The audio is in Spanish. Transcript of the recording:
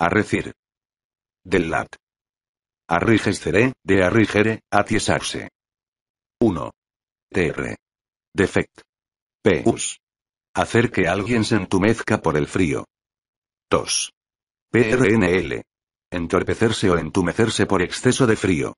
Arrecir. Del lat. Arrigescere, de arrigere, atiesarse. 1. TR. Defect. Pus. Hacer que alguien se entumezca por el frío. 2. PRNL. Entorpecerse o entumecerse por exceso de frío.